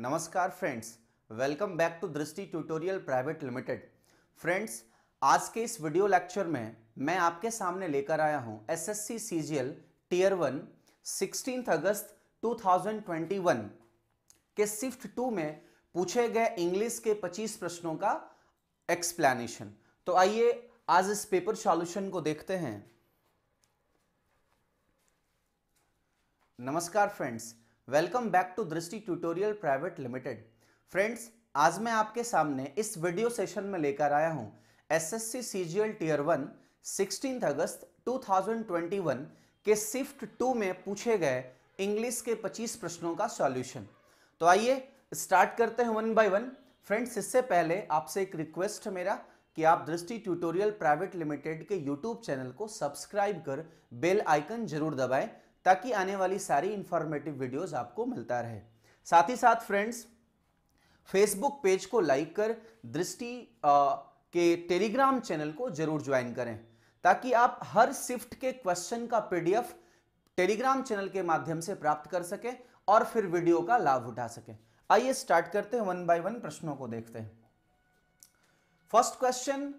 नमस्कार friends welcome back to Drishti tutorial private limited friends आज के इस वीडियो लेक्चर में मैं आपके सामने लेकर आया हूं SSC CGL tier one sixteen अगस्त 2021 के शिफ्ट टू में पूछे गए इंग्लिश के 25 प्रश्नों का एक्सप्लेनेशन तो आइए आज इस पेपर सॉल्यूशन को देखते हैं नमस्कार friends welcome back to Drishti tutorial private limited friends आज मैं आपके सामने इस वीडियो सेशन में लेकर आया हूं SSC CGL tier one sixteen अगस्त 2021 के शिफ्ट टू में पूछे गए इंग्लिश के 25 प्रश्नों का सॉल्यूशन तो आइए स्टार्ट करते हैं वन बाय वन फ्रेंड्स इससे पहले आपसे एक रिक्वेस्ट है मेरा कि आप दृष्टि ट्यूटोरियल प्राइवेट लिमिटेड के यूट्यूब चैनल को सब्सक्राइब कर बेल आइकन जरूर दबाएं ताकि आने वाली सारी इंफॉर्मेटिव वीडियोस आपको मिलता रहे साथ ही साथ फ्रेंड्स फेसबुक पेज को लाइक कर दृष्टि के टेलीग्राम चैनल को जरूर ज्वाइन करें ताकि आप हर शिफ्ट के क्वेश्चन का पीडीएफ टेलीग्राम चैनल के माध्यम से प्राप्त कर सकें और फिर वीडियो का लाभ उठा सकें आइए स्टार्ट करते हैं वन बाय वन प्रश्नों को देखते हैं फर्स्ट क्वेश्चन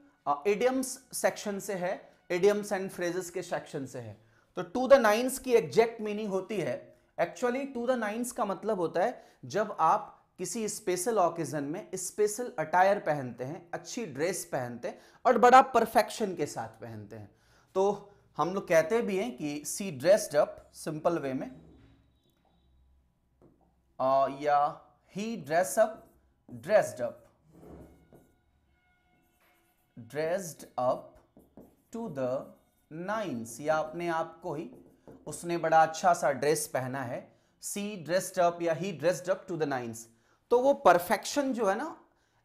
एडियम्स सेक्शन से है एडियम्स एंड फ्रेजेस के सेक्शन से है तो टू द नाइन्स की एग्जैक्ट मीनिंग होती है एक्चुअली टू द नाइन्स का मतलब होता है जब आप किसी स्पेशल ऑकेजन में स्पेशल अटायर पहनते हैं अच्छी ड्रेस पहनते हैं और बड़ा परफेक्शन के साथ पहनते हैं तो हम लोग कहते भी हैं कि C dressed up simple way में आ, या ही dress up dressed up dressed up to the nines या अपने आप को ही उसने बड़ा अच्छा सा ड्रेस पहना है सी ड्रेस्ड अप या ही dressed up to the nines तो वो परफेक्शन जो है ना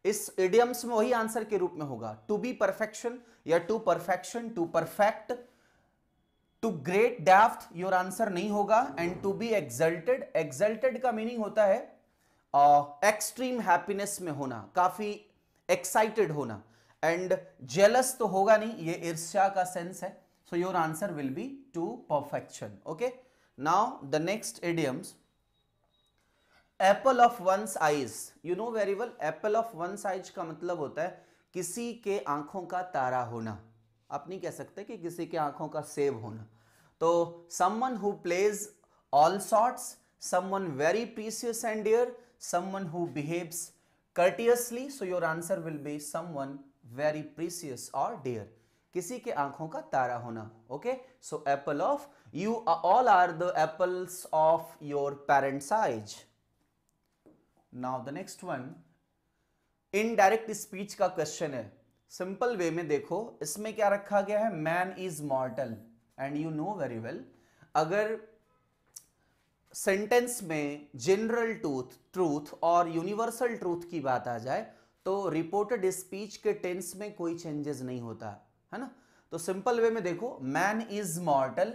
इस इडियम्स में वही आंसर के रूप में होगा टू बी परफेक्शन या to perfection to perfect to great depth your answer नहीं होगा and to be exalted exalted का मीनिंग होता है एक्सट्रीम uh, हैप्पीनेस में होना काफी एक्साइटेड होना एंड जेलस तो होगा नहीं ये ईर्ष्या का सेंस है So your answer will be to perfection. Okay. Now the next idioms. Apple of one's eyes. You know very well. Apple of one's eyes ka matlab hota hai kisi ke aankhon ka tara hona aap nahi keh sakte ki kisi ke aankhon ka सेव hona to someone who plays all sorts someone very precious and dear someone who behaves courteously so your answer will be someone very precious or dear किसी के आंखों का तारा होना okay so apple of you all are the apples of your parents eyes now the next one indirect speech का question है simple way में देखो इसमें क्या रखा गया है man is mortal and you know very well अगर सेंटेंस में जनरल ट्रूथ ट्रूथ और यूनिवर्सल ट्रूथ की बात आ जाए तो रिपोर्टेड स्पीच के टेंस में कोई चेंजेस नहीं होता है ना तो सिंपल वे में देखो मैन इज मॉर्टल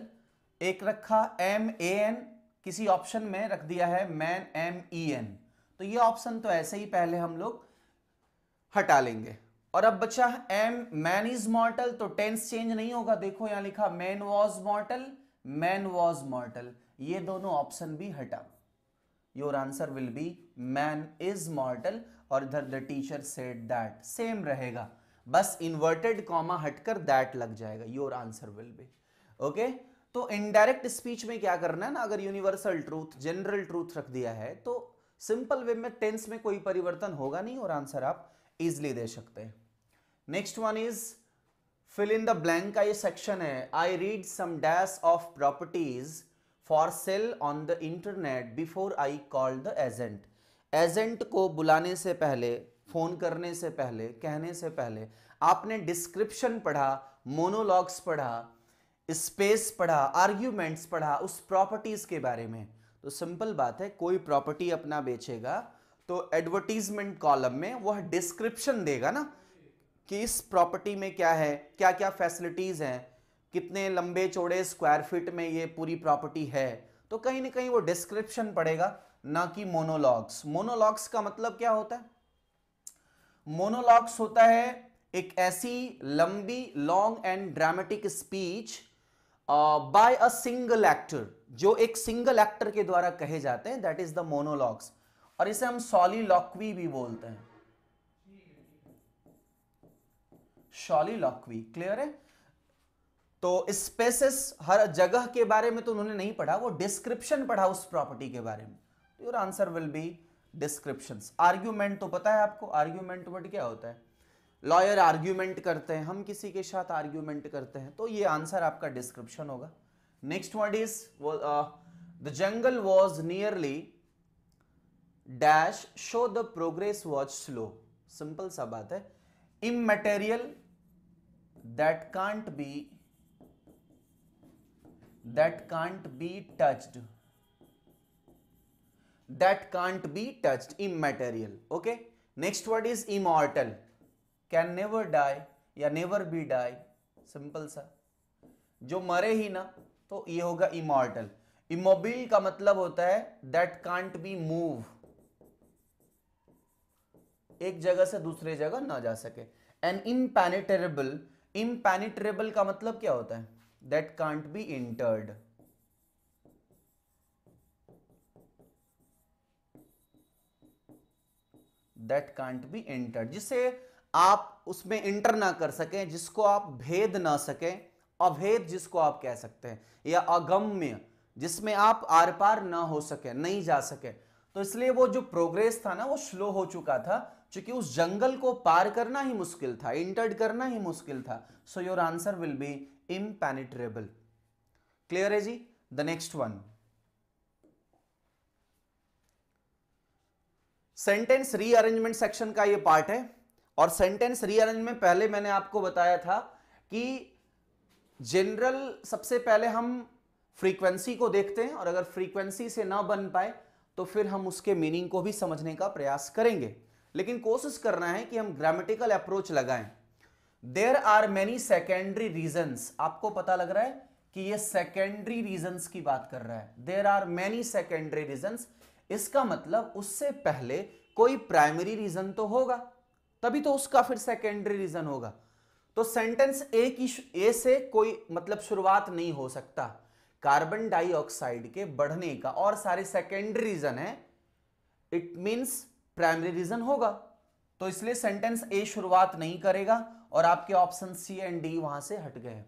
एक रखा एम ए एन किसी ऑप्शन में रख दिया है मैन एम ई एन तो ये ऑप्शन तो ऐसे ही पहले हम लोग हटा लेंगे और अब बचा एम मैन इज मॉर्टल तो टेंस चेंज नहीं होगा देखो यहां लिखा man was mortal man was mortal ये दोनों ऑप्शन भी हटा your answer will be man is mortal और इधर the teacher said that same रहेगा बस इन्वर्टेड कॉमा हटकर दैट लग जाएगा your answer will be okay तो इनडायरेक्ट स्पीच में क्या करना है ना अगर यूनिवर्सल ट्रूथ जनरल ट्रूथ रख दिया है तो सिंपल वे में टेंस में कोई परिवर्तन होगा नहीं और आंसर आप इजिली दे सकते हैं next one is fill in the blank का ये सेक्शन है I read some dash of properties for sale on the internet before I call the agent agent को बुलाने से पहले फ़ोन करने से पहले कहने से पहले आपने डिस्क्रिप्शन पढ़ा मोनोलॉग्स पढ़ा स्पेस पढ़ा आर्ग्यूमेंट्स पढ़ा उस प्रॉपर्टीज़ के बारे में तो सिंपल बात है कोई प्रॉपर्टी अपना बेचेगा तो एडवर्टीजमेंट कॉलम में वह डिस्क्रिप्शन देगा ना कि इस प्रॉपर्टी में क्या है क्या क्या फैसिलिटीज़ हैं कितने लंबे चौड़े स्क्वायर फीट में ये पूरी प्रॉपर्टी है तो कहीं ना कहीं वो डिस्क्रिप्शन पड़ेगा ना कि मोनोलॉग्स मोनोलॉग्स का मतलब क्या होता है मोनोलॉग्स होता है एक ऐसी लंबी long and dramatic speech by a single actor जो एक सिंगल एक्टर के द्वारा कहे जाते हैं दैट इज द मोनोलॉग्स और इसे हम सॉलीलॉक्वी भी बोलते हैं सॉलीलॉक्वी क्लियर है तो स्पेसिस हर जगह के बारे में तो उन्होंने नहीं पढ़ा वो डिस्क्रिप्शन पढ़ा उस प्रॉपर्टी के बारे में your answer will be description argument तो पता है आपको आर्ग्यूमेंट वर्ड क्या होता है लॉयर आर्ग्यूमेंट करते हैं हम किसी के साथ आर्ग्यूमेंट करते हैं तो ये आंसर आपका डिस्क्रिप्शन होगा next word is the jungle was nearly dash so the progress was slow simple सा बात है immaterial that can't be that can't be touched that can't be touched immaterial okay next word is immortal can never die या never be die simple सा जो मरे ही ना तो ये होगा इमोर्टल इमोबिल का मतलब होता है दैट कांट बी मूव एक जगह से दूसरे जगह ना जा सके एंड इम्पेनिटरेबल इम्पेनिटरेबल का मतलब क्या होता है that can't be interred that can't be enter जिसे आप उसमें इंटर ना कर सकें जिसको आप भेद ना सकें अभेद जिसको आप कह सकते हैं या अगम्य जिसमें आप आर पार ना हो सके नहीं जा सके तो इसलिए वो जो प्रोग्रेस था ना वो स्लो हो चुका था क्योंकि उस जंगल को पार करना ही मुश्किल था इंटर्ड करना ही मुश्किल था so your answer will be impenetrable clear है जी the next one sentence rearrangement section का ये पार्ट है और सेंटेंस रीअरेंजमेंट पहले मैंने आपको बताया था कि जनरल सबसे पहले हम फ्रीक्वेंसी को देखते हैं और अगर फ्रीक्वेंसी से ना बन पाए तो फिर हम उसके मीनिंग को भी समझने का प्रयास करेंगे लेकिन कोशिश करना है कि हम ग्रामेटिकल अप्रोच लगाएं there are many secondary reasons आपको पता लग रहा है कि ये सेकेंडरी रीजन की बात कर रहा है there are many secondary reasons इसका मतलब उससे पहले कोई प्राइमरी रीजन तो होगा तभी तो उसका फिर सेकेंडरी रीजन होगा तो सेंटेंस ए की ए से कोई मतलब शुरुआत नहीं हो सकता कार्बन डाइऑक्साइड के बढ़ने का और सारे सेकेंडरी रीजन है इट मींस प्राइमरी रीजन होगा तो इसलिए सेंटेंस ए शुरुआत नहीं करेगा और आपके ऑप्शन सी एंड डी वहां से हट गए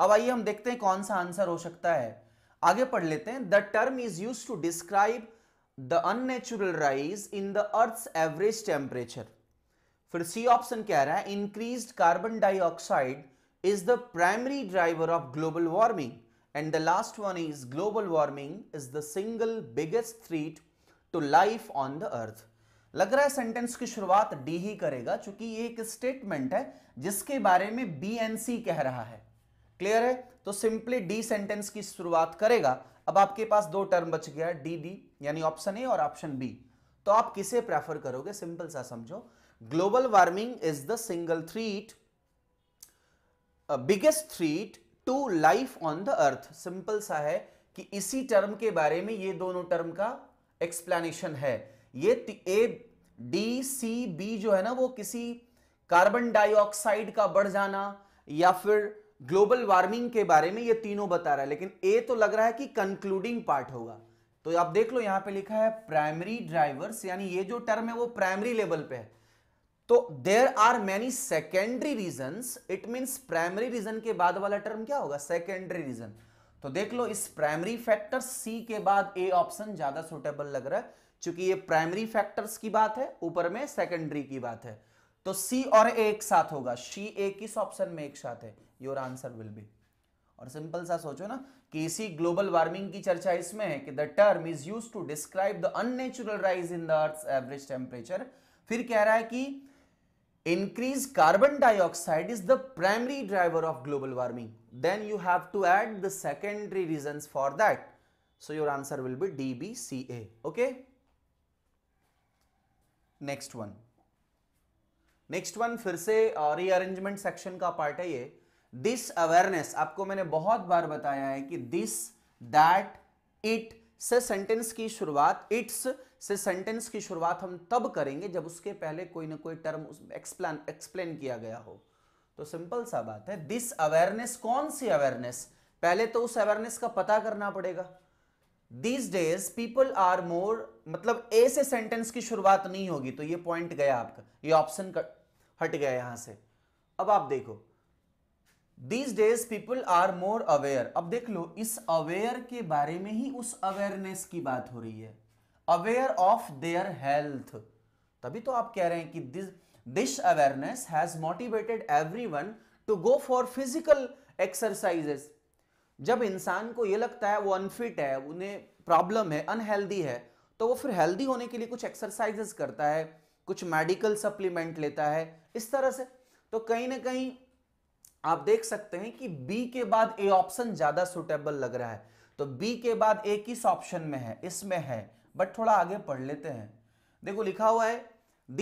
अब आइए हम देखते हैं कौन सा आंसर हो सकता है आगे पढ़ लेते हैं the term is use to describe the unnatural rise in the earth average temperature फिर सी ऑप्शन कह रहा है increase carbon dioxide is the primary driver of global warming and the last one is global warming is the single biggest threat to life on the earth लग रहा है sentence की शुरुआत D ही करेगा चूंकि ये एक स्टेटमेंट है जिसके बारे में बी एन सी कह रहा है क्लियर है तो सिंपली डी सेंटेंस की शुरुआत करेगा अब आपके पास दो टर्म बच गया डी डी यानी ऑप्शन ए और ऑप्शन बी तो आप किसे प्रेफर करोगे सिंपल सा समझो global warming is the single threat biggest threat to life on the earth simple सा है कि इसी टर्म के बारे में ये दोनों टर्म का एक्सप्लेनेशन है ये ए डी सी बी जो है ना वो किसी कार्बन डाइऑक्साइड का बढ़ जाना या फिर ग्लोबल वार्मिंग के बारे में ये तीनों बता रहा है लेकिन ए तो लग रहा है कि कंक्लूडिंग पार्ट होगा तो आप देख लो यहां पे लिखा है प्राइमरी ड्राइवर्स यानी ये जो टर्म है वो प्राइमरी लेवल पे है तो there are many secondary reason it mean primary reason के बाद वाला टर्म क्या होगा सेकेंडरी रीजन तो देख लो इस प्राइमरी फैक्टर सी के बाद ए ऑप्शन ज्यादा सुटेबल लग रहा है क्योंकि ये प्राइमरी फैक्टर्स की बात है ऊपर में सेकेंडरी की बात है तो सी और ए एक साथ होगा सी ए किस ऑप्शन में एक साथ है योर आंसर विल बी और सिंपल सा सोचो ना कि इसी ग्लोबल वार्मिंग की चर्चा इसमें है कि the term is use to describe the unnatural rise in the earth average temperature फिर कह रहा है कि increase carbon dioxide is the primary driver of global warming then you have to add the secondary reason for that so your answer will be D B C A okay next one next one फिर से rearrangement uh, section का part है ये this awareness आपको मैंने बहुत बार बताया है कि दिस दैट इट से सेंटेंस की शुरुआत इट्स से सेंटेंस की शुरुआत हम तब करेंगे जब उसके पहले कोई ना कोई टर्म एक्सप्लेन एक्सप्लेन किया गया हो तो सिंपल सा बात है दिस अवेयरनेस कौन सी अवेयरनेस पहले तो उस अवेयरनेस का पता करना पड़ेगा this days people are more मतलब ए से सेंटेंस की शुरुआत नहीं होगी तो ये पॉइंट गया आपका ये ऑप्शन हट गया यहां से अब आप देखो these days people are more aware अब देख लो इस अवेयर के बारे में ही उस अवेयरनेस की बात हो रही है अवेयर ऑफ देयर हेल्थ तभी तो आप कह रहे हैं कि this this awareness has motivated one to go for physical exercises जब इंसान को ये लगता है वो अनफिट है उन्हें प्रॉब्लम है अनहेल्दी है तो वो फिर हेल्दी होने के लिए कुछ एक्सरसाइजेस करता है कुछ मेडिकल सप्लीमेंट लेता है इस तरह से तो कहीं ना कहीं आप देख सकते हैं कि बी के बाद ए ऑप्शन ज्यादा सुटेबल लग रहा है तो बी के बाद ए किस ऑप्शन में है इसमें है बट थोड़ा आगे पढ़ लेते हैं देखो लिखा हुआ है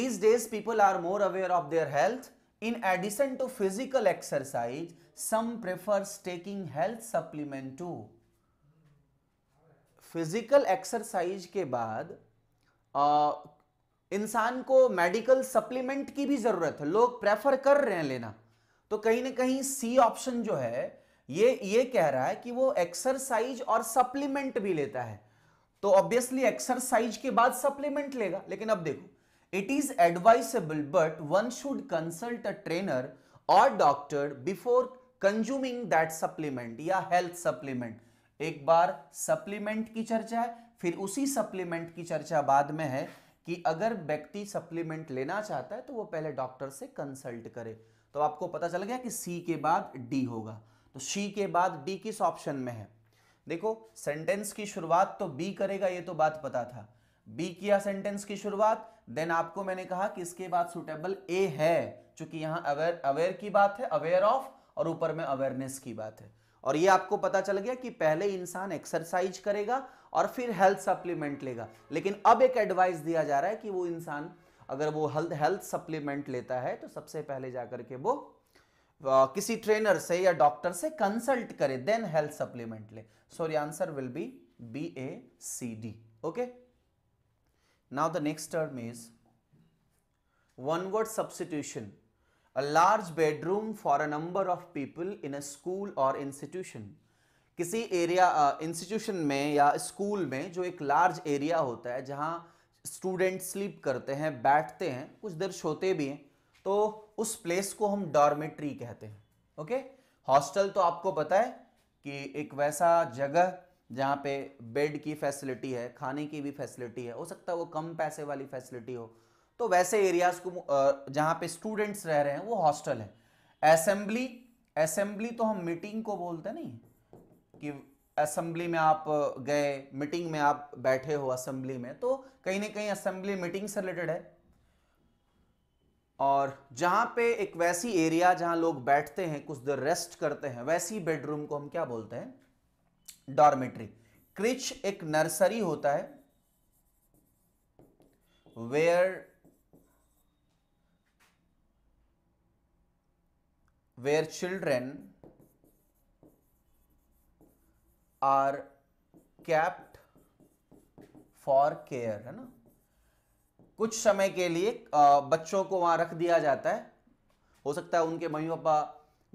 these days people are more aware of their health in addition to physical exercise some prefers taking health supplement to physical exercise के बाद इंसान को मेडिकल सप्लीमेंट की भी जरूरत है लोग प्रेफर कर रहे हैं लेना तो कहीं ना कहीं सी ऑप्शन जो है ये ये कह रहा है कि वो एक्सरसाइज और सप्लीमेंट भी लेता है तो ऑब्वियसली एक्सरसाइज के बाद सप्लीमेंट लेगा लेकिन अब देखो it is advisable but one should consult a trainer और doctor before consuming that supplement या हेल्थ सप्लीमेंट एक बार सप्लीमेंट की चर्चा है फिर उसी सप्लीमेंट की चर्चा बाद में है कि अगर व्यक्ति सप्लीमेंट लेना चाहता है तो वो पहले डॉक्टर से कंसल्ट करे तो आपको पता चल गया कि सी के बाद डी होगा तो सी के बाद डी किस ऑप्शन में है देखो सेंटेंस की शुरुआत तो बी करेगा ये तो बात पता था बी किया सेंटेंस की शुरुआत देन आपको मैंने कहा कि इसके बाद सुटेबल ए है चूंकि यहां अवेयर अवेयर की बात है अवेयर ऑफ और ऊपर में अवेयरनेस की बात है और ये आपको पता चल गया कि पहले इंसान एक्सरसाइज करेगा और फिर हेल्थ सप्लीमेंट लेगा लेकिन अब एक एडवाइस दिया जा रहा है कि वो इंसान अगर वो हेल्थ हेल्थ सप्लीमेंट लेता है तो सबसे पहले जाकर के वो किसी ट्रेनर से या डॉक्टर से कंसल्ट करे देन हेल्थ सप्लीमेंट ले sorry answer will be B A C D okay now the next term is one word substitution a large bedroom for a number of people in a school और institution किसी area institution में या school में जो एक large area होता है जहां स्टूडेंट स्लीप करते हैं बैठते हैं कुछ देर सोते भी हैं तो उस प्लेस को हम डॉर्मेट्री कहते हैं ओके हॉस्टल तो आपको पता है कि एक वैसा जगह जहाँ पे बेड की फैसिलिटी है खाने की भी फैसिलिटी है हो सकता है वो कम पैसे वाली फैसिलिटी हो तो वैसे एरियाज को जहाँ पे स्टूडेंट्स रह रहे हैं वो हॉस्टल है असेंबली असेंबली तो हम मीटिंग को बोलते नहीं कि असेंबली में आप गए मीटिंग में आप बैठे हो असेंबली में तो कहीं ना कहीं असेंबली मीटिंग से रिलेटेड है और जहां पे एक वैसी एरिया जहां लोग बैठते हैं कुछ देर रेस्ट करते हैं वैसी बेडरूम को हम क्या बोलते हैं डॉर्मेट्री क्रिच एक नर्सरी होता है where where children are kept for care है ना कुछ समय के लिए बच्चों को वहां रख दिया जाता है हो सकता है उनके मम्मी पापा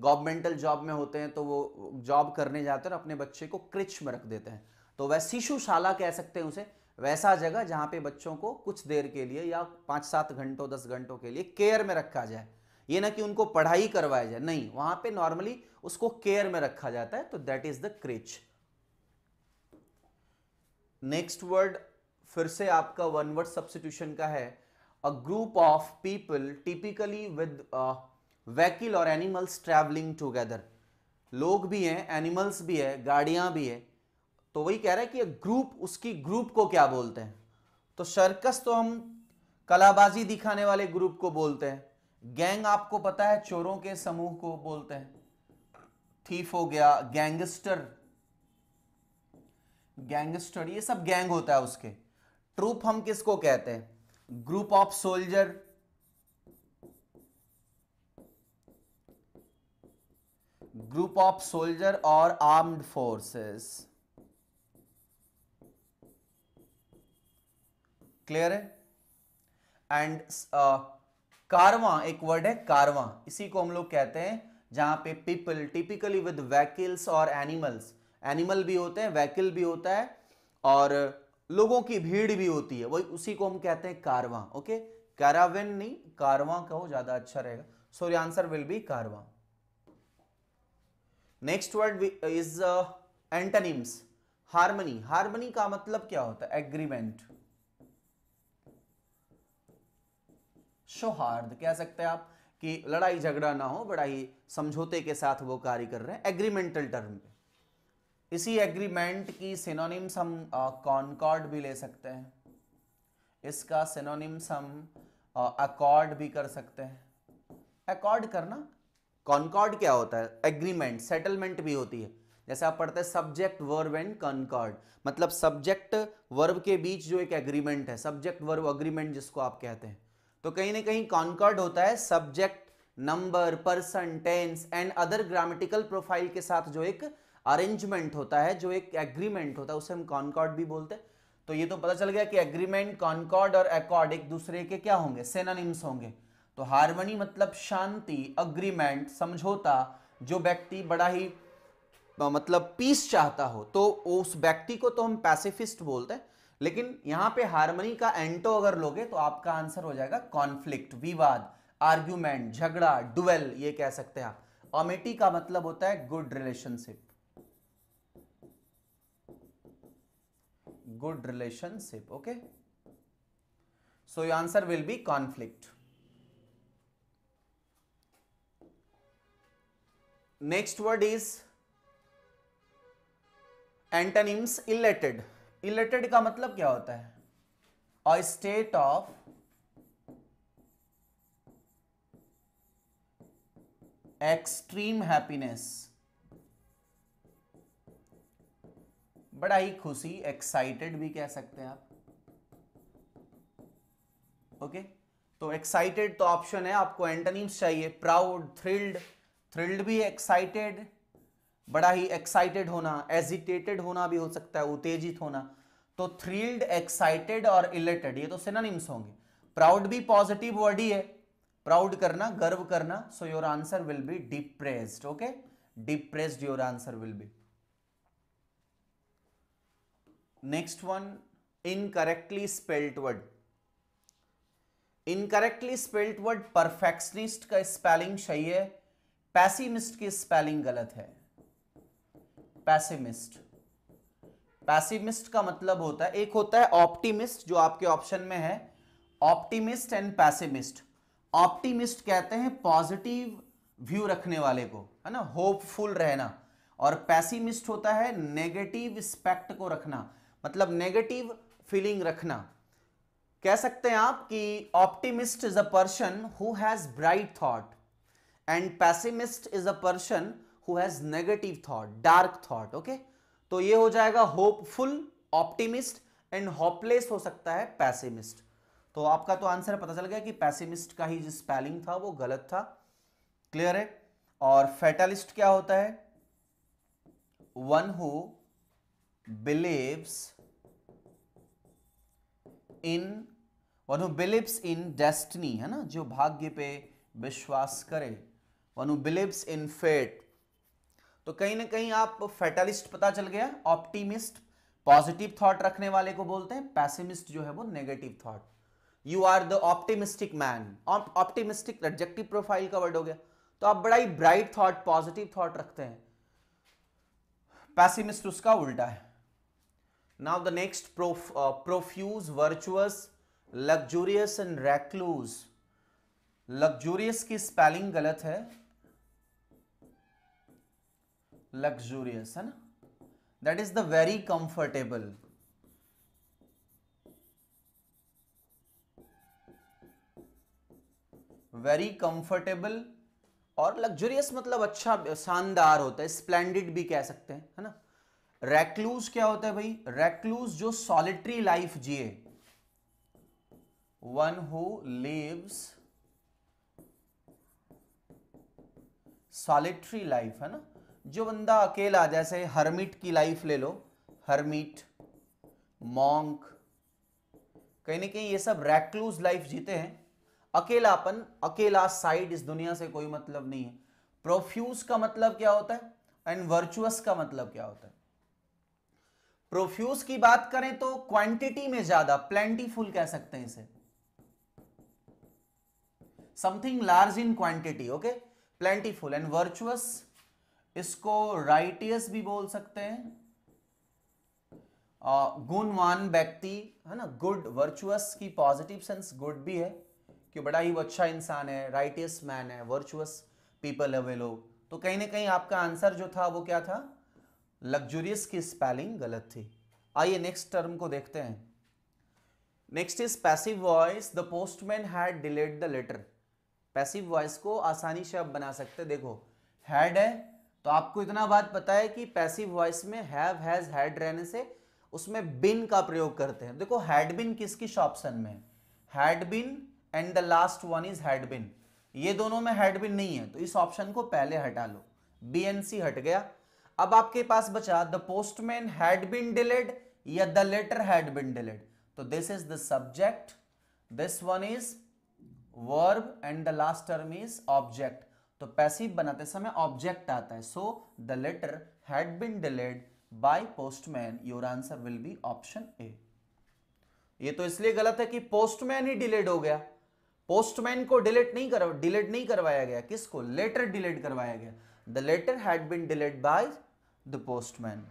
गवर्नमेंटल जॉब में होते हैं तो वो जॉब करने जाते हैं और अपने बच्चे को क्रिच में रख देते हैं तो वह शिशुशाला कह सकते हैं उसे वैसा जगह जहां पे बच्चों को कुछ देर के लिए या पांच सात घंटों दस घंटों के लिए केयर में रखा जाए ये ना कि उनको पढ़ाई करवाया जाए नहीं वहां पे नॉर्मली उसको केयर में रखा जाता है तो that is the creche next word फिर से आपका वन वर्ड सब्सिट्यूशन का है a group of people typically with vehicle और एनिमल्स ट्रेवलिंग टूगेदर लोग भी हैं एनिमल्स भी है गाड़ियां भी है तो वही कह रहा है कि ग्रुप उसकी ग्रुप को क्या बोलते हैं तो सर्कस तो हम कलाबाजी दिखाने वाले ग्रुप को बोलते हैं गैंग आपको पता है चोरों के समूह को बोलते हैं थीफ हो गया गैंगस्टर गैंगस्टर ये सब गैंग होता है उसके ट्रूप हम किसको कहते हैं group of soldier group of soldier और आर्म्ड फोर्सेस क्लियर है एंड कारवा एक वर्ड है कारवा इसी को हम लोग कहते हैं जहां पे पीपल टिपिकली विद वैकिल्स और एनिमल्स एनिमल भी होते हैं वैकिल भी होता है और लोगों की भीड़ भी होती है वही उसी को हम कहते हैं कारवा ओके कैरावेन नहीं कारवा कहो ज्यादा अच्छा रहेगा so your answer will be कारवा next word is antonyms harmony harmony का मतलब क्या होता है एग्रीमेंट सौहार्द कह सकते हैं आप कि लड़ाई झगड़ा ना हो बड़ा ही समझौते के साथ वो कार्य कर रहे हैं एग्रीमेंटल टर्म पे इसी एग्रीमेंट की सिनोनिम्स हम कॉनकॉर्ड भी ले सकते हैं इसका सिनोनिम्स हम अकॉर्ड भी कर सकते हैं अकॉर्ड करना कॉनकॉर्ड क्या होता है एग्रीमेंट सेटलमेंट भी होती है जैसे आप पढ़ते हैं सब्जेक्ट वर्ब एंड कॉनकॉर्ड मतलब सब्जेक्ट वर्ब के बीच जो एक एग्रीमेंट है सब्जेक्ट वर्ब अग्रीमेंट जिसको आप कहते हैं तो कहीं ना कहीं कॉनकॉर्ड होता है subject number person tense and other grammatical profile के साथ जो एक अरेंजमेंट होता है जो एक एग्रीमेंट होता है उसे हम कॉनकॉर्ड भी बोलते हैं तो ये तो पता चल गया कि एग्रीमेंट कॉनकॉर्ड और एकॉर्ड एक दूसरे के क्या होंगे सेनानिम्स होंगे तो हारमोनी मतलब शांति अग्रीमेंट समझौता जो व्यक्ति बड़ा ही मतलब पीस चाहता हो तो उस व्यक्ति को तो हम पैसिफिस्ट बोलते हैं लेकिन यहां पे हारमोनी का एंटो अगर लोगे तो आपका आंसर हो जाएगा कॉन्फ्लिक्ट विवाद आर्ग्यूमेंट झगड़ा डुवेल ये कह सकते हैं आप अमेटी का मतलब होता है good relationship good relationship okay so your answer will be conflict next word is antonyms elated elated का मतलब क्या होता है a state of extreme happiness बड़ा ही खुशी एक्साइटेड भी कह सकते हैं आप ओके तो एक्साइटेड तो ऑप्शन है आपको एंटनिम्स चाहिए प्राउड थ्रिल्ड थ्रिल्ड भी एक्साइटेड बड़ा ही एक्साइटेड होना एजिटेटेड होना भी हो सकता है उत्तेजित होना तो थ्रिल्ड एक्साइटेड और इलेटेड ये तो सिनोनिम्स होंगे प्राउड भी पॉजिटिव वर्ड ही है प्राउड करना गर्व करना so your answer will be depressed okay depressed your answer will be next one incorrectly spelt word incorrectly spelt word perfectionist का स्पेलिंग सही है पैसिमिस्ट की स्पेलिंग गलत है पैसिमिस्ट पैसिमिस्ट का मतलब होता है एक होता है ऑप्टिमिस्ट जो आपके ऑप्शन में है ऑप्टिमिस्ट एंड पैसिमिस्ट ऑप्टिमिस्ट कहते हैं पॉजिटिव व्यू रखने वाले को है ना होपफुल रहना और पैसिमिस्ट होता है नेगेटिव स्पेक्ट को रखना मतलब नेगेटिव फीलिंग रखना कह सकते हैं आप कि optimist is a person who has bright thought and pessimist is a person who has negative thought dark thought okay तो ये हो जाएगा होपफुल ऑप्टिमिस्ट एंड होपलेस हो सकता है पैसिमिस्ट तो आपका तो आंसर पता चल गया कि पैसिमिस्ट का ही जो स्पेलिंग था वो गलत था क्लियर है और फेटलिस्ट क्या होता है one who believes in one who believes in destiny है ना जो भाग्य पे विश्वास करे one who believes in fate तो कहीं ना कहीं आप फेटलिस्ट पता चल गया ऑप्टिमिस्ट पॉजिटिव थॉट रखने वाले को बोलते हैं पैसिमिस्ट जो है वो negative thought you are the optimistic man optimistic adjective profile का वर्ड हो गया तो आप बड़ा ही ब्राइट थॉट पॉजिटिव थॉट रखते हैं पैसिमिस्ट उसका उल्टा है Now the next prof, uh, profuse, virtuous, luxurious and recluse. Luxurious की spelling गलत है luxurious है ना that is the very comfortable very comfortable और luxurious मतलब अच्छा शानदार होता है splendid भी कह सकते हैं है ना रेक्लूज क्या होता है भाई रेक्लूज जो सॉलिटरी लाइफ जिए one who lives solitary life है ना जो बंदा अकेला जैसे हर्मिट की लाइफ ले लो हर्मिट मॉन्क कहीं ना कहीं ये सब रेक्लूज लाइफ जीते हैं अकेलापन अकेला साइड इस दुनिया से कोई मतलब नहीं है प्रोफ्यूज का मतलब क्या होता है एंड वर्चुअस का मतलब क्या होता है प्रोफ्यूज की बात करें तो क्वांटिटी में ज्यादा प्लेंटीफुल कह सकते हैं इसे something large in quantity okay plentiful and virtuous इसको राइटियस भी बोल सकते हैं गुणवान व्यक्ति है ना गुड वर्चुअस की पॉजिटिव सेंस गुड भी है कि बड़ा ही अच्छा इंसान है राइटियस मैन है वर्चुअस पीपल है वे लोग तो कहीं ना कहीं आपका आंसर जो था वो क्या था लग्जूरियस की स्पेलिंग गलत थी आइए नेक्स्ट टर्म को देखते हैं next is passive voice the postman had delayed the letter passive voice को आसानी से आप बना सकते देखो हैड है तो आपको इतना बात पता है कि पैसिव वॉइस में हैव हैज हैड रहने से उसमें बिन का प्रयोग करते हैं देखो हैड बिन किस किस ऑप्शन में had been and the last one is had been ये दोनों में हैड बिन नहीं है तो इस ऑप्शन को पहले हटा लो बी एन सी हट गया अब आपके पास बचा the postman had been delayed या the letter had been delayed तो this is the subject this one is verb and the last term is object तो पैसिव बनाते समय ऑब्जेक्ट आता है so the letter had been delayed by postman your answer will be option A ये तो इसलिए गलत है कि पोस्टमैन ही डिलेड हो गया पोस्टमैन को डिलेट नहीं करवा डिलेट नहीं करवाया गया किसको लेटर डिलेट करवाया गया the letter had been delayed by the postman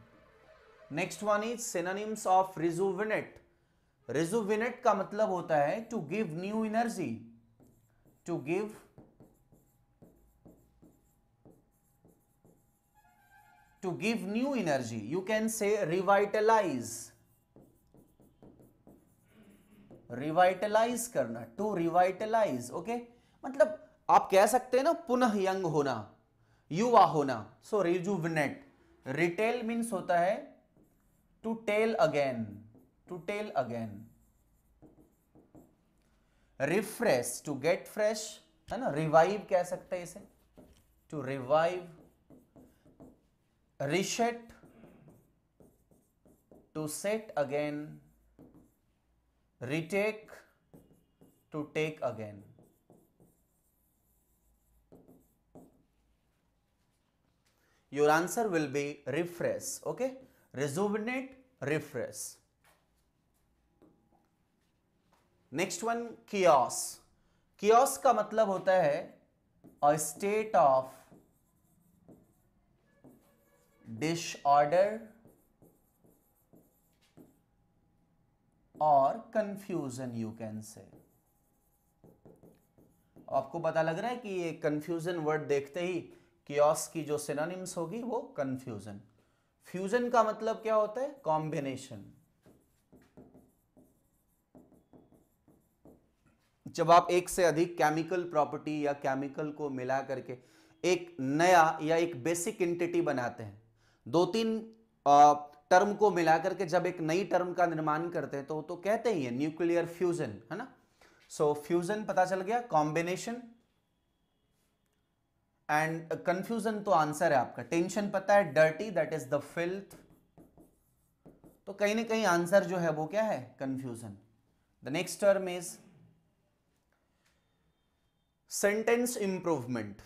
next one is synonyms of rejuvenate rejuvenate का मतलब होता है to give new energy to give to give new energy you can say revitalise revitalise करना to revitalise okay मतलब आप कह सकते हैं ना पुनः यंग होना युवा होना so so, rejuvenate retell means होता है to tell again to tell again refresh to get fresh है ना रिवाइव कह सकते हैं इसे to revive reset to set again retake to take again your answer will be refresh okay rejuvenate refresh next one chaos chaos ka matlab hota hai a state of disorder और confusion you can say आपको पता लग रहा है कि ये confusion word देखते ही chaos की जो सिनोनिम्स होगी वो कन्फ्यूजन फ्यूजन का मतलब क्या होता है कॉम्बिनेशन जब आप एक से अधिक केमिकल प्रॉपर्टी या केमिकल को मिला करके एक नया या एक बेसिक इंटिटी बनाते हैं दो तीन टर्म को मिलाकर के जब एक नई टर्म का निर्माण करते हैं तो तो कहते ही है न्यूक्लियर फ्यूजन है ना सो so, फ्यूजन पता चल गया कॉम्बिनेशन एंड कंफ्यूजन तो आंसर है आपका टेंशन पता है dirty that is the filth तो कहीं ना कहीं आंसर जो है वो क्या है confusion the next term is sentence improvement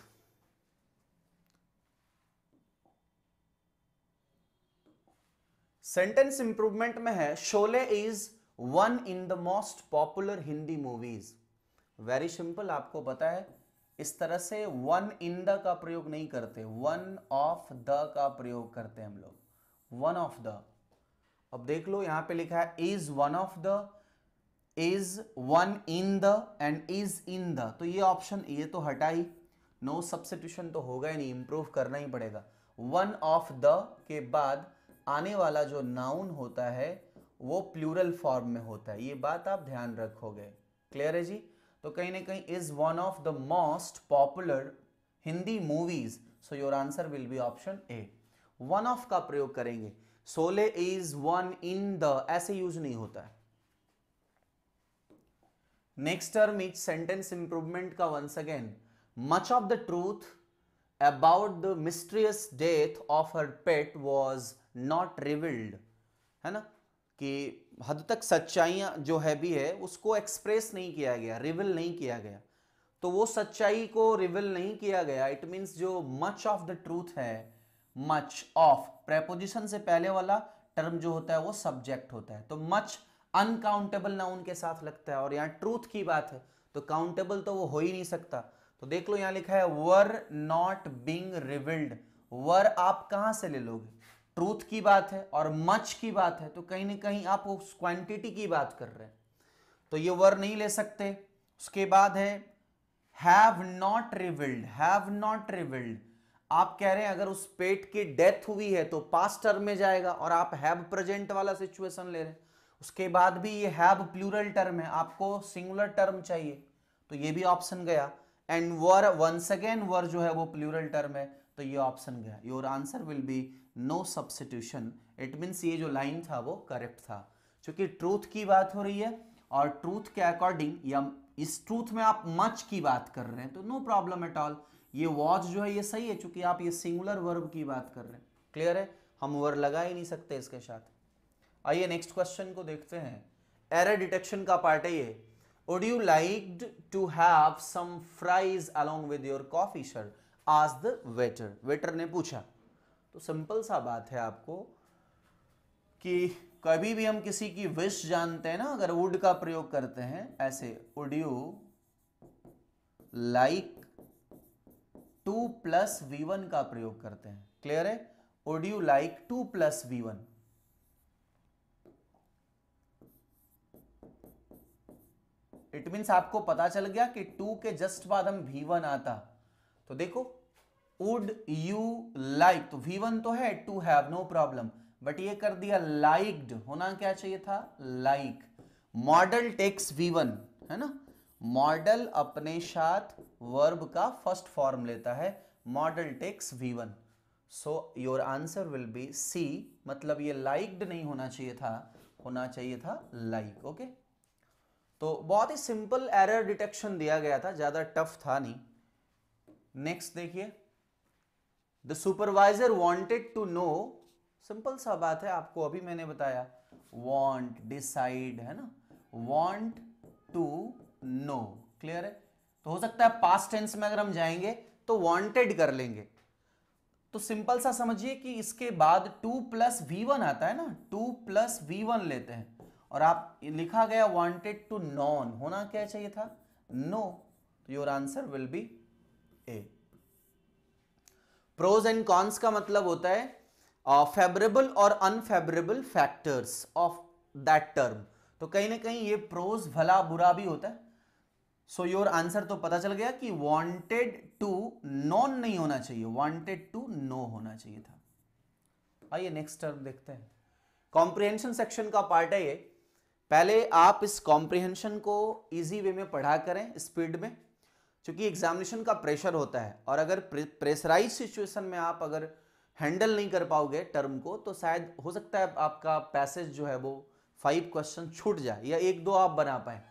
sentence improvement में है Sholay is one in the most popular Hindi movies very simple आपको पता है इस तरह से वन इन द का प्रयोग नहीं करते वन ऑफ द का प्रयोग करते हम लोग वन ऑफ द अब देख लो यहां पे लिखा है is one of the is one in the and is in the तो ये ऑप्शन ये तो हटा ही नो सब्सिट्यूशन तो होगा ही नहीं इंप्रूव करना ही पड़ेगा वन ऑफ द के बाद आने वाला जो नाउन होता है वो प्लूरल फॉर्म में होता है ये बात आप ध्यान रखोगे क्लियर है जी तो कहीं ना कहीं is one of the most popular Hindi movies so your answer will be option A one of का प्रयोग करेंगे Sholay is one in the ऐसे यूज नहीं होता है next term is sentence improvement का once again much of the truth about the mysterious death of her pet was not revealed है ना कि हद तक सच्चाइयाँ जो है भी है उसको एक्सप्रेस नहीं किया गया रिविल नहीं किया गया तो वो सच्चाई को रिविल नहीं किया गया इट मीन्स जो मच ऑफ द ट्रूथ है मच ऑफ प्रेपोजिशन से पहले वाला टर्म जो होता है वो सब्जेक्ट होता है तो मच अनकाउंटेबल ना उनके साथ लगता है और यहाँ ट्रूथ की बात है तो काउंटेबल तो वो हो ही नहीं सकता तो देख लो यहाँ लिखा है were not being revealed were आप कहाँ से ले लोगे ट्रूथ की बात है और मच की बात है तो कहीं ना कहीं आप उस क्वांटिटी की बात कर रहे हैं तो ये वर नहीं ले सकते उसके बाद है have not revealed have not revealed आप कह रहे हैं अगर उस पेट की डेथ हुई है तो पास्ट टर्म में जाएगा और आप हैव प्रेजेंट वाला सिचुएशन ले रहे हैं उसके बाद भी ये हैव प्लूरल टर्म है आपको सिंगुलर टर्म चाहिए तो ये भी ऑप्शन गया and were once again were जो है वो प्लूरल टर्म है तो ये ऑप्शन गया your answer will be no substitution it means ये जो लाइन था वो करेक्ट था क्योंकि ट्रूथ की बात हो रही है और ट्रूथ के अकॉर्डिंग या इस ट्रूथ में आप मच की बात कर रहे हैं तो नो प्रॉब्लम एट ऑल ये वॉच जो है ये सही है चूंकि आप ये सिंगुलर वर्ब की बात कर रहे हैं क्लियर है हम वर्ब लगा ही नहीं सकते इसके साथ आइए नेक्स्ट क्वेश्चन को देखते हैं एरर डिटेक्शन का पार्ट है ये would you like to have some fries along with your coffee sir आज द वेटर वेटर ने पूछा तो सिंपल सा बात है आपको कि कभी भी हम किसी की विश जानते हैं ना अगर वुड का प्रयोग करते हैं ऐसे would you like to plus V one का प्रयोग करते हैं क्लियर है would you like to plus V one it means आपको पता चल गया कि टू के जस्ट बाद हम वी वन आता तो देखो वुड यू लाइक तो वी वन तो है to have no problem but ये कर दिया लाइक्ड होना क्या चाहिए था like modal takes V one है ना मॉडल अपने साथ वर्ब का फर्स्ट फॉर्म लेता है modal takes V one so your answer will be C मतलब ये लाइक्ड नहीं होना चाहिए था होना चाहिए था लाइक like, ओके okay? तो बहुत ही सिंपल एरर डिटेक्शन दिया गया था ज़्यादा टफ था नहीं नेक्स्ट देखिए the supervisor wanted to know simple सा बात है आपको अभी मैंने बताया वॉन्ट डिसाइड है ना वॉन्ट टू नो क्लियर है तो हो सकता है पास्ट टेंस में अगर हम जाएंगे तो वॉन्टेड कर लेंगे तो सिंपल सा समझिए कि इसके बाद टू प्लस वी वन आता है ना टू प्लस वी वन लेते हैं और आप लिखा गया वॉन्टेड टू नॉन होना क्या चाहिए था know your answer will be A pros and cons का मतलब होता है फेवरेबल और unfavourable factors of that term तो कहीं ना कहीं ये प्रोज भला बुरा भी होता है सो योर आंसर तो पता चल गया कि वॉन्टेड टू नॉन नहीं होना चाहिए वॉन्टेड टू नो होना चाहिए था आइए नेक्स्ट टर्म देखते हैं कॉम्प्रिहेंशन सेक्शन का पार्ट है ये पहले आप इस कॉम्प्रिहेंशन को इजी वे में पढ़ा करें स्पीड में क्योंकि एग्जामिनेशन का प्रेशर होता है और अगर प्रेशराइज सिचुएशन में आप अगर हैंडल नहीं कर पाओगे टर्म को तो शायद हो सकता है आपका पैसेज जो है वो फाइव क्वेश्चन छूट जाए या एक दो आप बना पाए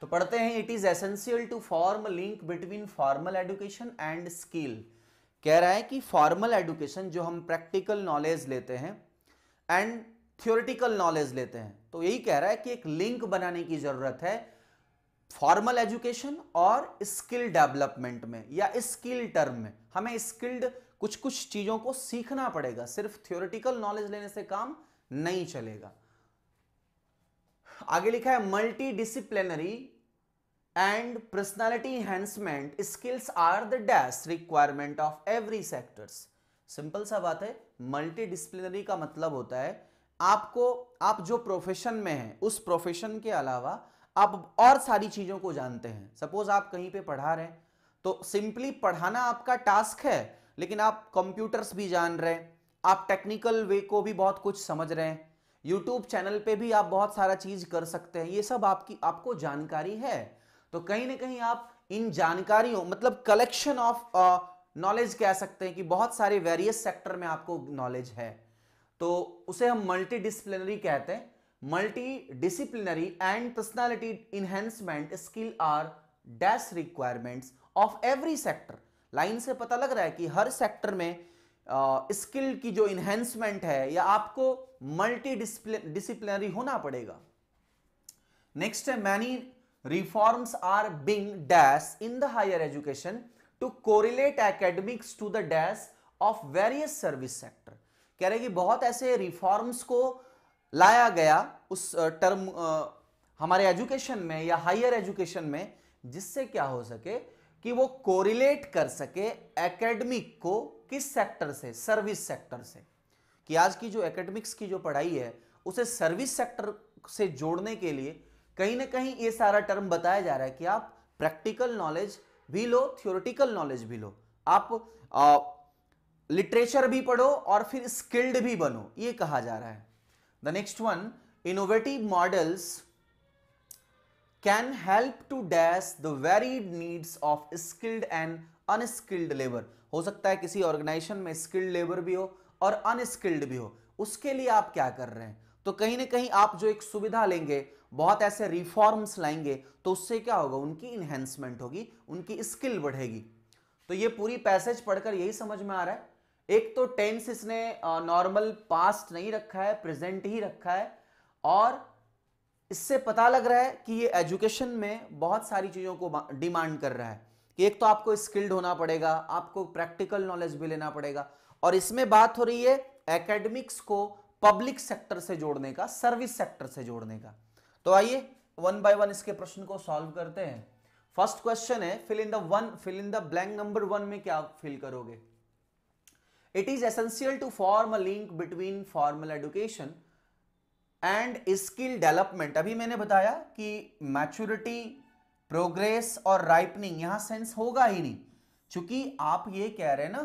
तो पढ़ते हैं it is essential to form link between formal education and skill कह रहा है कि फॉर्मल एडुकेशन जो हम प्रैक्टिकल नॉलेज लेते हैं एंड थियोरिटिकल नॉलेज लेते हैं तो यही कह रहा है कि एक लिंक बनाने की ज़रूरत है फॉर्मल एजुकेशन और स्किल डेवलपमेंट में या स्किल टर्म में हमें स्किल्ड कुछ कुछ चीज़ों को सीखना पड़ेगा सिर्फ थियोरिटिकल नॉलेज लेने से काम नहीं चलेगा आगे लिखा है multi disciplinary and personality enhancement skills are the dash requirement of every sectors simple सा बात है मल्टी डिसिप्लिनरी का मतलब होता है आपको आप जो प्रोफेशन में हैं उस प्रोफेशन के अलावा आप और सारी चीजों को जानते हैं सपोज आप कहीं पे पढ़ा रहे हैं तो सिंपली पढ़ाना आपका टास्क है लेकिन आप कंप्यूटर्स भी जान रहे हैं आप टेक्निकल वे को भी बहुत कुछ समझ रहे हैं यूट्यूब चैनल पे भी आप बहुत सारा चीज कर सकते हैं ये सब आपकी आपको जानकारी है तो कहीं ना कहीं आप इन जानकारियों मतलब कलेक्शन ऑफ नॉलेज कह सकते हैं कि बहुत सारे वेरियस सेक्टर में आपको नॉलेज है तो उसे हम मल्टी कहते हैं disciplinary and personality enhancement skill are dash requirements of every sector line से पता लग रहा है कि हर सेक्टर में स्किल की जो इनहेंसमेंट है या आपको मल्टी डिसिप्लिनरी होना पड़ेगा नेक्स्ट है many reforms are being dash in the higher education to correlate academics to the dash of various service sector कह रहे कि बहुत ऐसे रिफॉर्म्स को लाया गया उस टर्म हमारे एजुकेशन में या हायर एजुकेशन में जिससे क्या हो सके कि वो कोरिलेट कर सके एकेडमिक को किस सेक्टर से सर्विस सेक्टर से कि आज की जो एकेडमिक्स की जो पढ़ाई है उसे सर्विस सेक्टर से जोड़ने के लिए कहीं ना कहीं ये सारा टर्म बताया जा रहा है कि आप प्रैक्टिकल नॉलेज भी लो थियोरटिकल नॉलेज भी लो आप लिटरेचर भी पढ़ो और फिर स्किल्ड भी बनो ये कहा जा रहा है The next one, innovative models can help to dash the varied needs of skilled and unskilled labour हो सकता है किसी ऑर्गेनाइजेशन में स्किल्ड लेबर भी हो और अनस्किल्ड भी हो उसके लिए आप क्या कर रहे हैं तो कहीं ना कहीं आप जो एक सुविधा लेंगे बहुत ऐसे रिफॉर्म्स लाएंगे तो उससे क्या होगा उनकी इन्हेंसमेंट होगी उनकी स्किल बढ़ेगी तो ये पूरी पैसेज पढ़कर यही समझ में आ रहा है एक तो टेंस इसने नॉर्मल पास्ट नहीं रखा है प्रेजेंट ही रखा है और इससे पता लग रहा है कि ये एजुकेशन में बहुत सारी चीज़ों को डिमांड कर रहा है कि एक तो आपको स्किल्ड होना पड़ेगा आपको प्रैक्टिकल नॉलेज भी लेना पड़ेगा और इसमें बात हो रही है एकेडमिक्स को पब्लिक सेक्टर से जोड़ने का सर्विस सेक्टर से जोड़ने का तो आइए वन बाय वन इसके प्रश्न को सॉल्व करते हैं फर्स्ट क्वेश्चन है fill in the one fill in the blank number one में क्या फिल करोगे it is essential to form a link between formal education and skill development अभी मैंने बताया कि मैच्योरिटी प्रोग्रेस और राइपनिंग यहां सेंस होगा ही नहीं चूंकि आप ये कह रहे हैं ना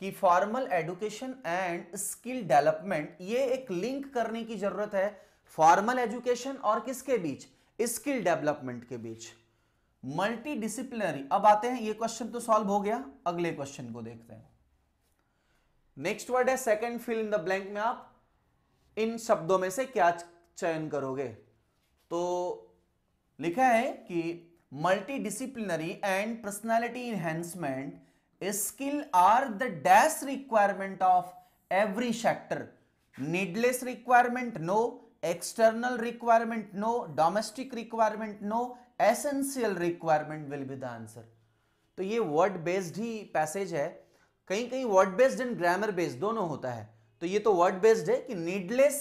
कि formal education and skill development ये एक लिंक करने की जरूरत है फॉर्मल एजुकेशन और किसके बीच स्किल डेवलपमेंट के बीच मल्टीडिसिप्लिनरी अब आते हैं ये क्वेश्चन तो सॉल्व हो गया अगले क्वेश्चन को देखते हैं नेक्स्ट वर्ड है second fill in the blank में आप इन शब्दों में से क्या चयन करोगे तो लिखा है कि multi disciplinary and personality enhancement skill are the dash requirement of every sector needless requirement no external requirement no domestic requirement no essential requirement will be the answer तो ये वर्ड बेस्ड ही पैसेज है कहीं कहीं word based and grammar based दोनों होता है तो ये तो वर्ड बेस्ड है कि नीडलेस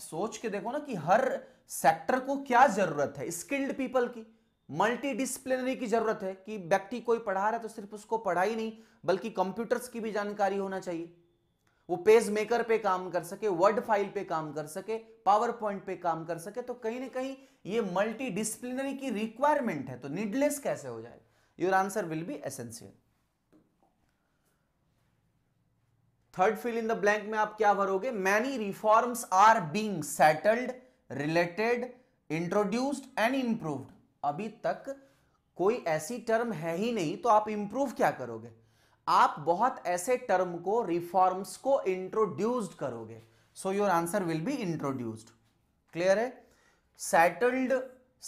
सोच के देखो ना कि हर सेक्टर को क्या जरूरत है स्किल्ड पीपल की मल्टीडिसिप्लिनरी की जरूरत है कि व्यक्ति कोई पढ़ा रहा है तो सिर्फ उसको पढ़ाई नहीं बल्कि कंप्यूटर्स की भी जानकारी होना चाहिए वो पेज मेकर पे काम कर सके वर्ड फाइल पे काम कर सके पावर पॉइंट पे काम कर सके तो कहीं ना कहीं ये मल्टीडिसिप्लिनरी की रिक्वायरमेंट है तो नीडलेस कैसे हो जाए your answer will be essential third fill in the blank में आप क्या भरोगे many reforms are being settled related introduced and improved अभी तक कोई ऐसी टर्म है ही नहीं तो आप इंप्रूव क्या करोगे आप बहुत ऐसे टर्म को रिफॉर्म्स को इंट्रोड्यूस्ड करोगे so your answer will be introduced clear है सेटल्ड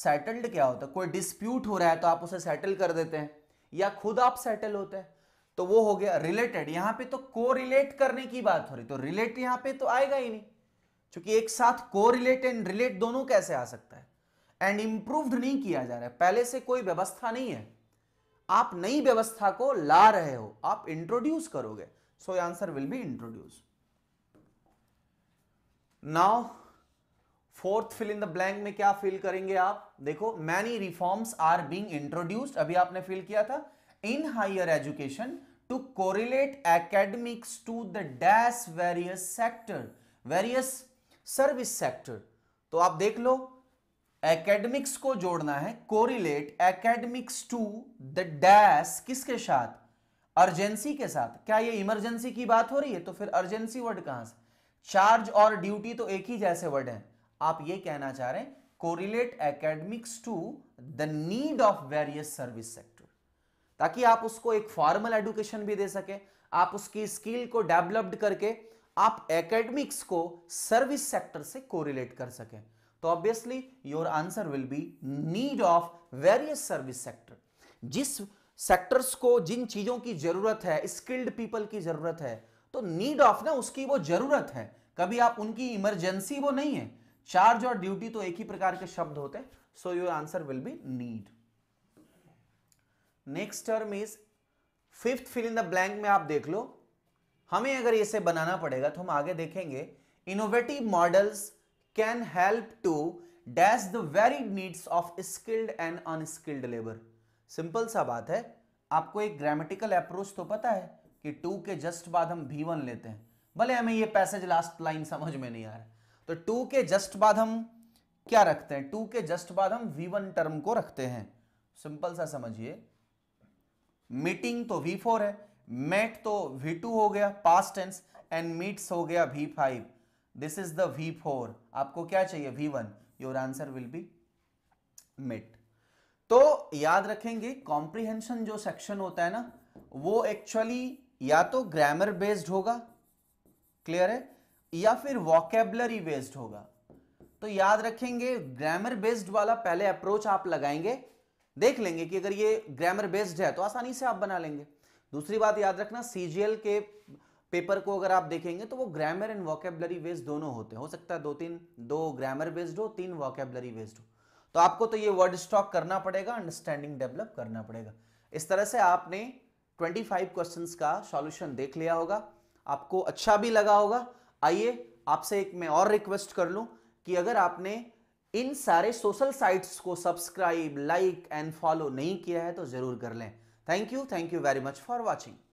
सेटल्ड क्या होता है कोई डिस्प्यूट हो रहा है तो आप उसे सेटल कर देते हैं या खुद आप सेटल होते हैं तो वो हो गया रिलेटेड यहां पे तो को करने की बात हो रही तो रिलेट यहां पे तो आएगा ही नहीं क्योंकि एक साथ को एंड रिलेट दोनों कैसे आ सकता है एंड इंप्रूव्ड नहीं किया जा रहा है पहले से कोई व्यवस्था नहीं है आप नई व्यवस्था को ला रहे हो आप इंट्रोड्यूस करोगे so answer will be introduce now fourth fill in the blank में क्या फिल करेंगे आप देखो many reforms are being introduced अभी आपने फिल किया था in higher education to correlate academics to the dash various sector various service sector तो आप देख लो एकेडमिक्स को जोड़ना है correlate academics to the dash किसके साथ अर्जेंसी के साथ क्या ये इमरजेंसी की बात हो रही है तो फिर अर्जेंसी वर्ड कहां से चार्ज और ड्यूटी तो एक ही जैसे वर्ड है आप ये कहना चाह रहे हैं correlate academics to the need of various service sector ताकि आप उसको एक फॉर्मल एडुकेशन भी दे सके आप उसकी स्किल को डेवलप्ड करके आप एकेडमिक्स को सर्विस सेक्टर से कोरिलेट कर सके तो obviously your answer will be need of various service sector जिस सेक्टर्स को जिन चीजों की जरूरत है स्किल्ड पीपल की जरूरत है तो नीड ऑफ ना उसकी वो जरूरत है कभी आप उनकी इमरजेंसी वो नहीं है चार्ज और ड्यूटी तो एक ही प्रकार के शब्द होते हैं so your answer will be need next term is fifth fill in the blank में आप देख लो हमें अगर इसे बनाना पड़ेगा तो हम आगे देखेंगे innovative models can help to dash the very needs of skilled and unskilled labour simple सा बात है आपको एक ग्रामेटिकल अप्रोच तो पता है कि टू के जस्ट बाद हम भी वन लेते हैं भले हमें यह पैसेज लास्ट लाइन समझ में नहीं आ रहा तो टू के जस्ट बाद हम क्या रखते हैं टू के जस्ट बाद हम वी वन टर्म को रखते हैं सिंपल सा समझिए मीटिंग तो वी फोर है मेट तो वी टू हो गया पास्ट टेंस एंड मीट्स हो गया V five this is the V four आपको क्या चाहिए V one your answer will be meet तो याद रखेंगे कॉम्प्रिहेंशन जो सेक्शन होता है ना वो एक्चुअली या तो ग्रामर बेस्ड होगा क्लियर है या फिर वॉकेबलरी बेस्ड होगा तो याद रखेंगे ग्रामर बेस्ड वाला पहले अप्रोच आप लगाएंगे देख लेंगे कि अगर ये ग्रामर बेस्ड है तो आसानी से आप बना लेंगे दूसरी बात याद रखना सीजीएल के पेपर को अगर आप देखेंगे तो वो ग्रामर एंड वॉकेबलरी बेस्ड दोनों होते हैं हो सकता है दो तीन दो ग्रामर बेस्ड हो तीन वॉकेबलरी बेस्ड हो तो आपको तो ये वर्ड स्टॉक करना पड़ेगा अंडरस्टैंडिंग डेवलप करना पड़ेगा इस तरह से आपने 25 क्वेश्चंस का सॉल्यूशन देख लिया होगा आपको अच्छा भी लगा होगा आइए आपसे एक मैं और रिक्वेस्ट कर लूं कि अगर आपने इन सारे सोशल साइट्स को सब्सक्राइब लाइक एंड फॉलो नहीं किया है तो ज़रूर कर लें thank you thank you very much for watching